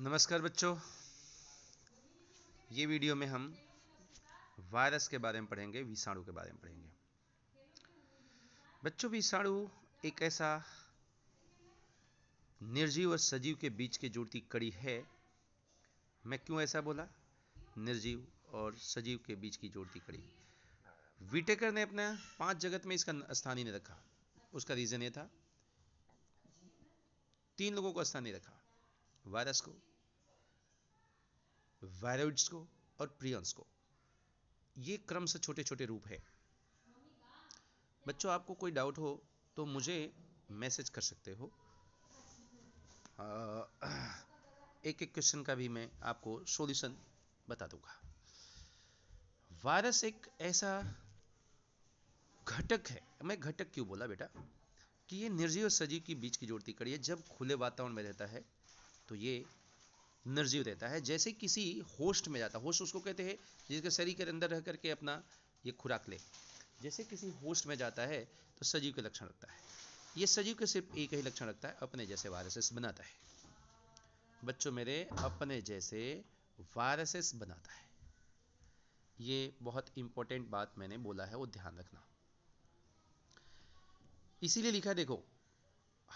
नमस्कार बच्चों ये वीडियो में हम वायरस के बारे में पढ़ेंगे विषाणु के बारे में पढ़ेंगे बच्चों विषाणु एक ऐसा निर्जीव और सजीव के बीच की जुड़ती कड़ी है मैं क्यों ऐसा बोला निर्जीव और सजीव के बीच की जोड़ती कड़ी विटेकर ने अपने पांच जगत में इसका स्थान ही नहीं रखा उसका रीजन ये था तीन लोगों को स्थान नहीं रखा वायरस को वायरोइड्स को और प्रियंस को ये क्रम से छोटे छोटे रूप है बच्चों आपको कोई डाउट हो तो मुझे मैसेज कर सकते हो एक एक क्वेश्चन का भी मैं आपको सॉल्यूशन बता दूंगा वायरस एक ऐसा घटक है मैं घटक क्यों बोला बेटा कि ये निर्जीव सजीव की बीच की जोड़ती कड़ी है जब खुले वातावरण में रहता है तो ये निर्जीव देता है जैसे किसी होस्ट में जाता होस्ट उसको कहते हैं जिसके शरीर के अंदर रह करके अपना ये खुराक ले जैसे किसी होस्ट में जाता है तो सजीव के लक्षण रखता है ये सजीव के सिर्फ एक ही लक्षण रखता है अपने जैसे वायरसेस बनाता है बच्चों मेरे अपने जैसे वायरसेस बनाता है ये बहुत इंपॉर्टेंट बात मैंने बोला है वो ध्यान रखना इसीलिए लिखा देखो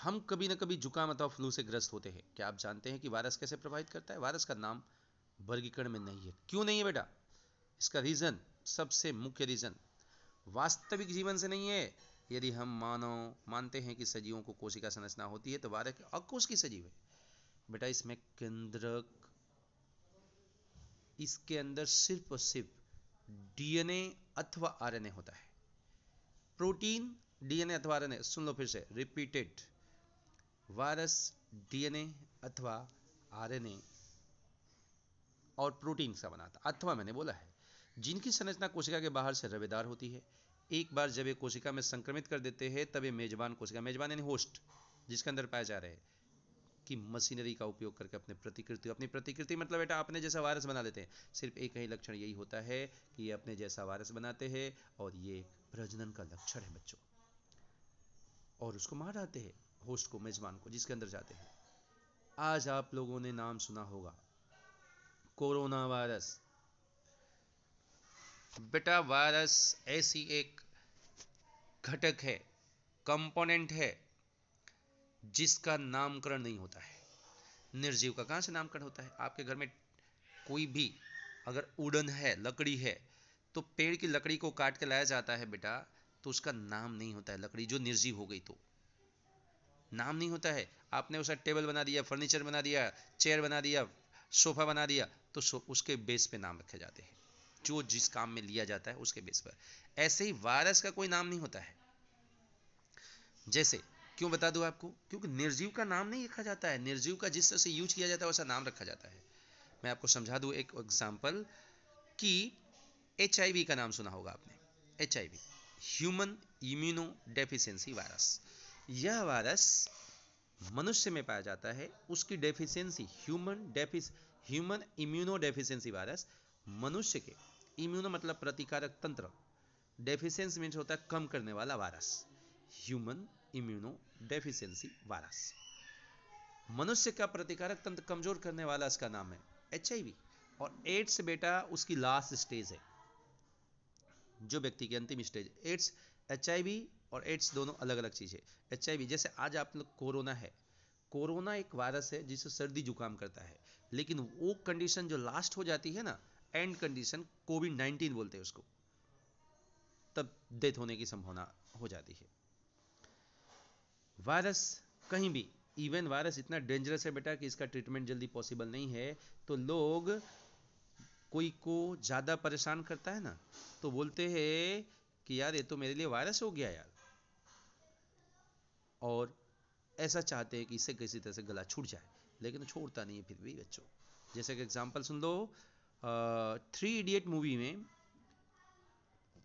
हम कभी ना कभी जुकाम अथवा फ्लू से ग्रस्त होते हैं क्या आप जानते हैं कि वायरस कैसे प्रभावित करता है वायरस का नाम वर्गीकरण में नहीं है क्यों नहीं है बेटा इसका रीज़न सबसे मुख्य रीज़न वास्तविक जीवन से नहीं है यदि हम मानो मानते हैं कि सजीवों को कोशिका संरचना होती है तो वायरस अकोश की सजीव है बेटा इसमें केंद्रक इसके अंदर सिर्फ और सिर्फ डीएनए अथवा आरएनए होता है प्रोटीन डीएनए अथवा आरएनए सुन लो फिर से रिपीटेड वायरस डीएनए अथवा आरएनए और प्रोटीन का बनाता अथवा मैंने बोला है जिनकी संरचना कोशिका के बाहर से रवेदार होती है एक बार जब ये कोशिका में संक्रमित कर देते हैं तब ये मेजबान कोशिका मेजबान यानी होस्ट जिसके अंदर पाया जा रहा है कि मशीनरी का उपयोग करके अपने प्रतिकृति अपनी प्रतिकृति मतलब बेटा अपने जैसा वायरस बना लेते हैं सिर्फ एक ही लक्षण यही होता है कि ये अपने जैसा वायरस बनाते हैं और ये प्रजनन का लक्षण है बच्चों और उसको मार डालते हैं होस्ट को मेज़बान को जिसके अंदर जाते हैं आज आप लोगों ने नाम सुना होगा कोरोना वायरस बेटा वायरस ऐसी एक घटक है कंपोनेंट है जिसका नामकरण नहीं होता है निर्जीव का कहां से नामकरण होता है आपके घर में कोई भी अगर उड़न है लकड़ी है तो पेड़ की लकड़ी को काट के लाया जाता है बेटा तो उसका नाम नहीं होता है लकड़ी जो निर्जीव हो गई तो नाम नहीं होता है आपने उसका टेबल बना दिया फर्नीचर बना दिया चेयर बना दिया सोफा बना दिया तो उसके बेस पे नाम रखे जाते हैं जो जिस काम में लिया जाता है उसके बेस पर ऐसे ही वायरस का कोई नाम नहीं होता है जैसे क्यों बता दो आपको क्योंकि निर्जीव का नाम नहीं रखा जाता है निर्जीव का जिस तरह से यूज किया जाता है वैसा नाम रखा जाता है मैं आपको समझा दूँ एक एग्जाम्पल कि एच का नाम सुना होगा आपने H human immunodeficiency virus यह वायरस मनुष्य में पाया जाता है उसकी डेफिशिएंसी ह्यूमन डेफिस ह्यूमन इम्यूनो डेफिशिएंसी वायरस मनुष्य के इम्यूनो मतलब प्रतिकारक तंत्र डेफिशिएंसी मीन्स होता है कम करने वाला virus human immunodeficiency virus मनुष्य का प्रतिकारक तंत्र कमजोर करने वाला इसका नाम है एच और एड्स बेटा उसकी लास्ट स्टेज है जो व्यक्ति की अंतिम स्टेज एड्स एच और एड्स दोनों अलग अलग चीज़ है एच जैसे आज आप लोग कोरोना है कोरोना एक वायरस है जिससे सर्दी जुकाम करता है लेकिन वो कंडीशन जो लास्ट हो जाती है ना एंड कंडीशन कोविड नाइन्टीन बोलते हैं उसको तब डेथ होने की संभावना हो जाती है वायरस कहीं भी इवन वायरस इतना डेंजरस है बेटा कि इसका ट्रीटमेंट जल्दी पॉसिबल नहीं है तो लोग कोई को ज़्यादा परेशान करता है ना तो बोलते हैं कि यार ये तो मेरे लिए वायरस हो गया यार और ऐसा चाहते हैं कि इससे किसी तरह से गला छूट जाए लेकिन छोड़ता नहीं है फिर भी बच्चों जैसे कि एग्जाम्पल सुन लो थ्री इडियट मूवी में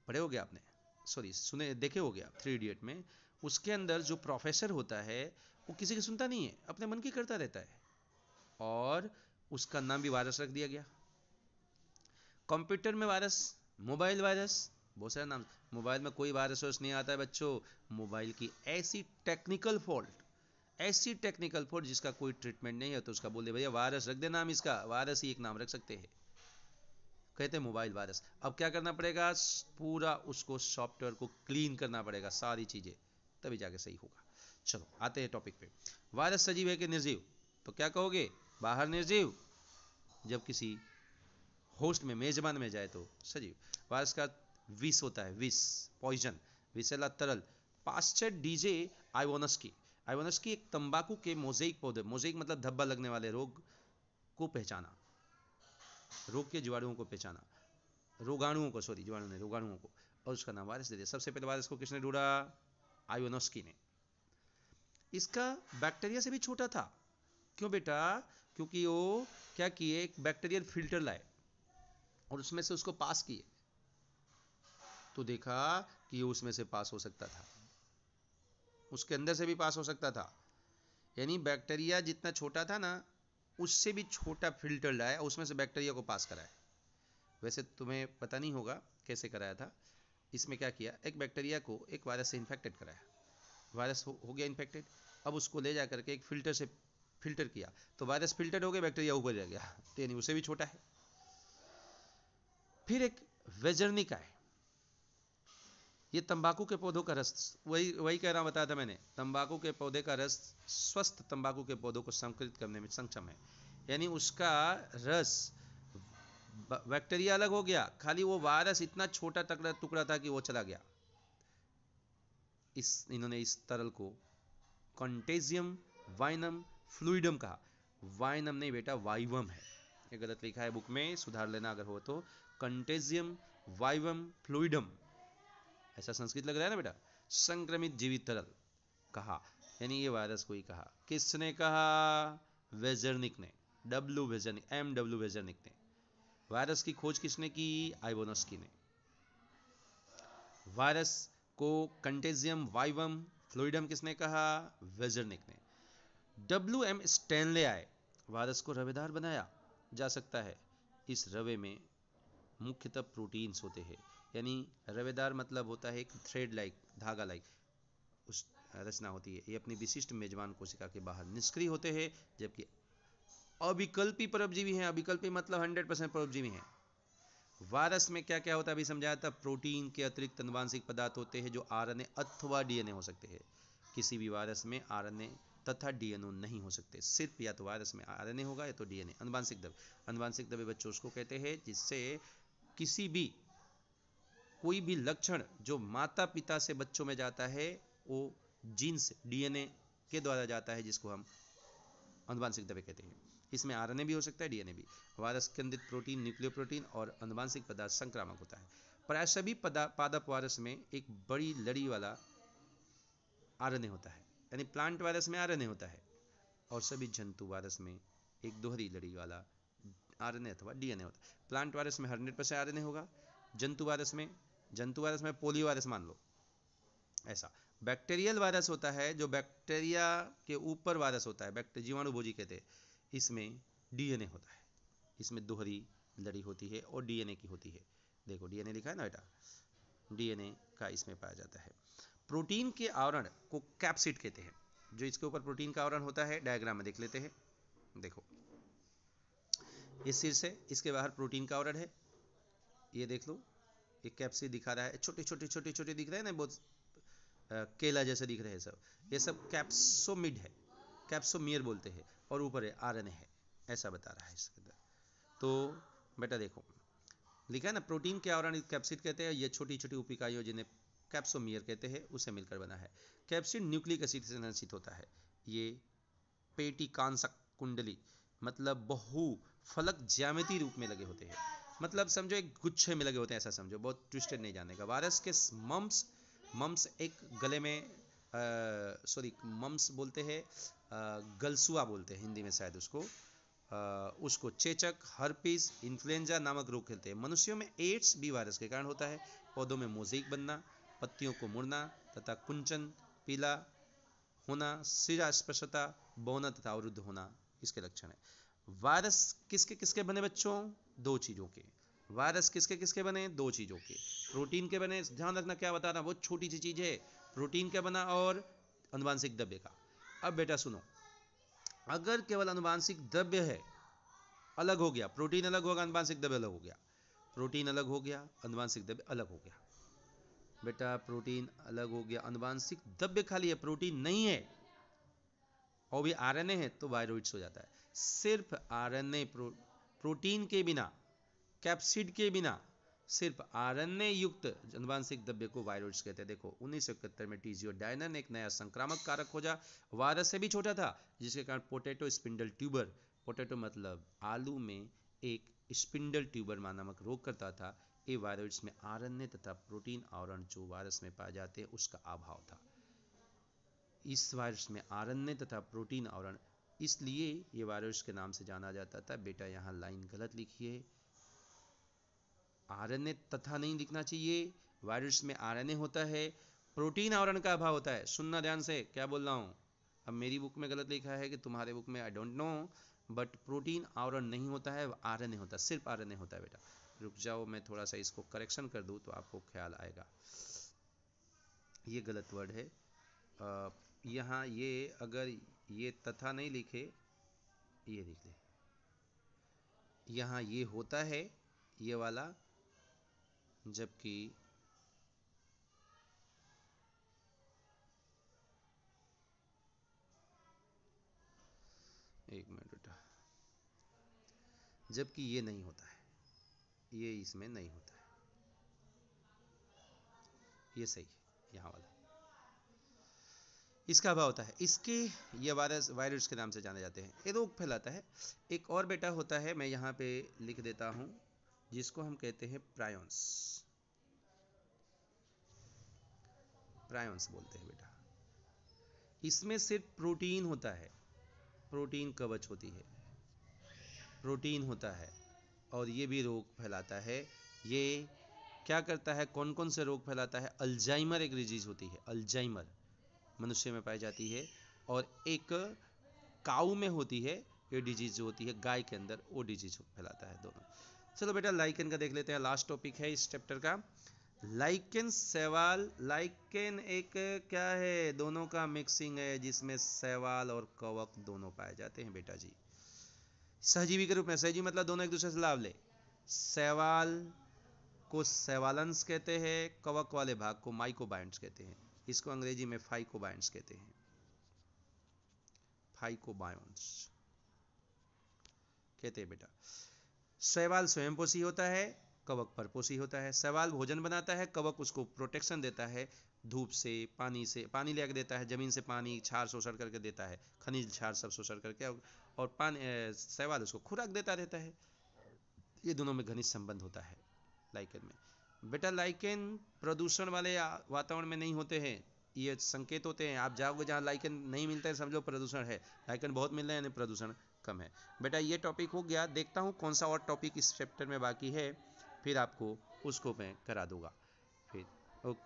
पढ़े हो गया आपने सॉरी सुने देखे हो गया थ्री इडियट में उसके अंदर जो प्रोफेसर होता है वो किसी की सुनता नहीं है अपने मन की करता रहता है और उसका नाम भी वायरस रख दिया गया कंप्यूटर में वायरस मोबाइल वायरस बहुत सारे नाम मोबाइल में कोई वायरस वायरस नहीं आता है बच्चों मोबाइल की ऐसी टेक्निकल फॉल्ट ऐसी टेक्निकल फॉल्ट जिसका कोई ट्रीटमेंट नहीं है तो उसका बोल दे भैया वायरस रख दे नाम इसका वायरस ही एक नाम रख सकते हैं कहते मोबाइल वायरस अब क्या करना पड़ेगा पूरा उसको सॉफ्टवेयर को क्लीन करना पड़ेगा सारी चीज़ें तभी जाके सही होगा चलो आते हैं टॉपिक पे वायरस सजीव है कि निर्जीव तो क्या कहोगे बाहर निर्जीव जब किसी होस्ट में मेजबान में जाए तो सजीव वायरस का विष होता है विष पॉइजन विषेला तरल पाश्चर डीजे आइवोनस्की आइवोनस्की एक तंबाकू के मोजेक पौधे मोजेक मतलब धब्बा लगने वाले रोग को पहचाना रोग के जीवाणुओं को पहचाना रोगाणुओं को सॉरी जीवाणु ने रोगाणुओं को और उसका नाम वायरस दे दिया सबसे पहले वायरस को किसने ढूंढा आयोनोस्की ने इसका बैक्टीरिया से भी छोटा था क्यों बेटा क्योंकि वो क्या किए एक बैक्टीरियल फिल्टर लाए और उसमें से उसको पास किए तो देखा कि उसमें से पास हो सकता था उसके अंदर से भी पास हो सकता था यानी बैक्टीरिया जितना छोटा था ना उससे भी छोटा फिल्टर लाया उसमें से बैक्टीरिया को पास कराए वैसे तुम्हें पता नहीं होगा कैसे कराया था इसमें क्या किया एक बैक्टीरिया को एक वायरस से इन्फेक्टेड कराया वायरस हो, हो गया इन्फेक्टेड अब उसको ले जा करके एक फिल्टर से फिल्टर किया तो वायरस फिल्टर हो गया बैक्टीरिया ऊपर जा गया तो यानी उसे भी छोटा है फिर एक वेजर्निक आए ये तंबाकू के पौधों का रस वही वही कह रहा हूँ बताया था मैंने तंबाकू के पौधे का रस स्वस्थ तंबाकू के पौधों को संकृत करने में सक्षम है यानी उसका रस बैक्टीरिया अलग हो गया खाली वो वायरस इतना छोटा टकड़ा टुकड़ा था कि वो चला गया इस इन्होंने इस तरल को कंटेजियम वाइनम फ्लूडम कहा वाइनम नहीं बेटा वाइवम है ये गलत लिखा है बुक में सुधार लेना अगर हो तो कंटेजियम वाइवम फ्लूडम ऐसा संस्कृत लग रहा है ना बेटा संक्रमित जीवित तरल कहा यानी ये वायरस को ही कहा किसने कहा वेजरनिक ने W Beijerinck M W Beijerinck ने वायरस की खोज किसने की आइबोनोस्की ने वायरस को कंटेजियम वाइवम फ्लोइडम किसने कहा वेजरनिक ने डब्ल्यू एम स्टैनले आए वायरस को रवेदार बनाया जा सकता है इस रवे में मुख्यतः प्रोटीन्स होते हैं यानी रवेदार मतलब होता है एक थ्रेड लाइक धागा लाइक उस रचना होती है ये अपनी विशिष्ट मेजबान कोशिका के बाहर निष्क्रिय होते हैं जबकि अविकल्पी परोपजीवी हैं अविकल्पी मतलब 100 परसेंट परोपजीवी हैं वायरस में क्या क्या होता है अभी समझाया था प्रोटीन के अतिरिक्त अनुवांशिक पदार्थ होते हैं जो आर अथवा डीएनए हो सकते हैं किसी भी वायरस में आर तथा डीएनओ नहीं हो सकते सिर्फ या तो वायरस में आर होगा या तो डीएनए अनुवांशिक द्रव्य अनुवांशिक द्रव्य बच्चों उसको कहते हैं जिससे किसी भी कोई भी लक्षण जो माता पिता से बच्चों में जाता है वो जीन्स डीएनए के द्वारा जाता है जिसको हम अनुवांशिक दबे कहते हैं इसमें आरएनए भी हो सकता है डीएनए भी वायरस केंद्रित प्रोटीन न्यूक्लियो प्रोटीन और अनुवांशिक पदार्थ संक्रामक होता है प्राय सभी पादप वायरस में एक बड़ी लड़ी वाला आरएनए होता है यानी प्लांट वायरस में आरएनए होता है और सभी जंतु वायरस में एक दोहरी लड़ी वाला आरएनए अथवा डीएनए होता है प्लांट वायरस में हंड्रेड परसेंट आर होगा जंतु वायरस में जंतु वायरस में पोलियो वायरस मान लो ऐसा बैक्टीरियल वायरस होता है जो बैक्टीरिया के ऊपर वायरस होता है जीवाणु भोजी कहते हैं इसमें डीएनए होता है इसमें दोहरी लड़ी होती है और डीएनए की होती है देखो डीएनए लिखा है ना बेटा डीएनए का इसमें पाया जाता है प्रोटीन के आवरण को कैप्सिड कहते हैं जो इसके ऊपर प्रोटीन का आवरण होता है डायग्राम में देख लेते हैं देखो इस सिर से इसके बाहर प्रोटीन का आवरण है ये देख लो ये कैप्सी दिखा रहा है छोटे छोटे छोटे छोटे दिख रहे हैं ना बहुत केला जैसे दिख रहे हैं सब ये सब कैप्सोमिड है कैप्सोमियर बोलते हैं और ऊपर है आर है ऐसा बता रहा है इसके अंदर तो बेटा देखो लिखा है ना प्रोटीन के आवरण कैप्सिड कहते हैं ये छोटी छोटी उपिकाइयों जिन्हें कैप्सोमियर कहते हैं उसे मिलकर बना है कैप्सिड न्यूक्लिक एसिड से संरक्षित होता है ये पेटी कांसक कुंडली मतलब बहु फलक ज्यामिति रूप में लगे होते हैं मतलब समझो एक गुच्छे में लगे होते हैं ऐसा समझो बहुत ट्विस्टेड नहीं जाने का वायरस के मम्स मम्स एक गले में सॉरी मम्स बोलते हैं गलसुआ बोलते हैं हिंदी में शायद उसको आ, उसको चेचक हर्पीस इन्फ्लुएंजा नामक रोग खेलते हैं मनुष्यों में एड्स भी वायरस के कारण होता है पौधों में मोजेक बनना पत्तियों को मुड़ना तथा कुंचन पीला होना सिरा स्पष्टता बौना तथा अवरुद्ध होना इसके लक्षण है वायरस किसके किसके बने बच्चों दो चीज़ों के वायरस किसके किसके बने दो चीज़ों के प्रोटीन के बने ध्यान रखना क्या बता रहा बहुत छोटी सी चीज़ है प्रोटीन का बना और अनुवांशिक द्रव्य का अब बेटा सुनो अगर केवल अनुवांशिक द्रव्य है अलग हो गया प्रोटीन अलग होगा अनुवांशिक द्रव्य अलग हो गया प्रोटीन अलग हो गया अनुवांशिक द्रव्य अलग हो गया बेटा प्रोटीन अलग हो गया अनुवांशिक द्रव्य खाली है प्रोटीन नहीं है और भी आरएनए है तो वायरोइड्स हो जाता है सिर्फ आरएनए प्रो, प्रोटीन के बिना कैप्सिड के बिना सिर्फ आरएनए युक्त अनुवांशिक द्रव्य को वायरोइड्स कहते हैं देखो उन्नीस में टीजीओ डायनन एक नया संक्रामक कारक खोजा वायरस से भी छोटा था जिसके कारण पोटेटो स्पिंडल ट्यूबर पोटेटो मतलब आलू में एक स्पिंडल ट्यूबर नामक रोग करता था ये वायरोइड्स में आरएनए तथा प्रोटीन आवरण जो वायरस में पाए जाते हैं उसका अभाव था इस वायरस में आरएनए तथा प्रोटीन आवरण इसलिए ये वायरस के नाम से जाना जाता था बेटा यहाँ लाइन गलत लिखी है आर तथा नहीं लिखना चाहिए वायरस में आर होता है प्रोटीन आवरण का अभाव होता है सुनना ध्यान से क्या बोल रहा हूँ अब मेरी बुक में गलत लिखा है कि तुम्हारे बुक में I don't know but protein आवरण नहीं होता है आर होता है सिर्फ आर होता है बेटा रुक जाओ मैं थोड़ा सा इसको करेक्शन कर दू तो आपको ख्याल आएगा ये गलत वर्ड है यहाँ ये अगर ये तथा नहीं लिखे ये लिख ले यहाँ ये होता है ये वाला जबकि एक मिनट बेटा जबकि ये नहीं होता है ये इसमें नहीं होता है ये सही है यहाँ वाला इसका अभाव होता है इसके ये वायरस वायरस के नाम से जाने जाते हैं ये रोग फैलाता है एक और बेटा होता है मैं यहाँ पे लिख देता हूँ जिसको हम कहते हैं प्रायोन्स प्रायोन्स बोलते हैं बेटा इसमें सिर्फ प्रोटीन होता है प्रोटीन कवच होती है प्रोटीन होता है और ये भी रोग फैलाता है ये क्या करता है कौन कौन से रोग फैलाता है अल्जाइमर एक डिजीज होती है अल्जाइमर मनुष्य में पाई जाती है और एक काऊ में होती है ये डिजीज जो होती है गाय के अंदर वो डिजीज फैलाता है दोनों चलो बेटा लाइकन का देख लेते हैं लास्ट टॉपिक है इस चैप्टर का लाइकन सवाल लाइकन एक क्या है दोनों का मिक्सिंग है जिसमें सेवाल और कवक दोनों पाए जाते हैं बेटा जी सहजीवी के रूप में सहजीवी मतलब दोनों एक दूसरे से लाभ ले सेवाल को सेवालंस कहते हैं कवक वाले भाग को माइकोबाइंड्स कहते हैं इसको अंग्रेजी में फाइकोबायंस कहते हैं फाइकोबायोन्स कहते हैं बेटा शैवाल पोषी होता है कवक परपोषी होता है शैवाल भोजन बनाता है कवक उसको प्रोटेक्शन देता है धूप से पानी से पानी लेकर देता है जमीन से पानी छार शोषण करके देता है खनिज छार सब शोषण करके और पानी शैवाल उसको खुराक देता रहता है ये दोनों में घनिष्ठ संबंध होता है लाइकन में बेटा लाइकेन प्रदूषण वाले वातावरण में नहीं होते हैं ये संकेत होते हैं आप जाओगे जहाँ लाइकन नहीं मिलता है समझो प्रदूषण है लाइकन बहुत मिल रहे हैं प्रदूषण कम है बेटा ये टॉपिक हो गया देखता हूँ कौन सा और टॉपिक इस चैप्टर में बाकी है फिर आपको उसको मैं करा दूंगा फिर ओके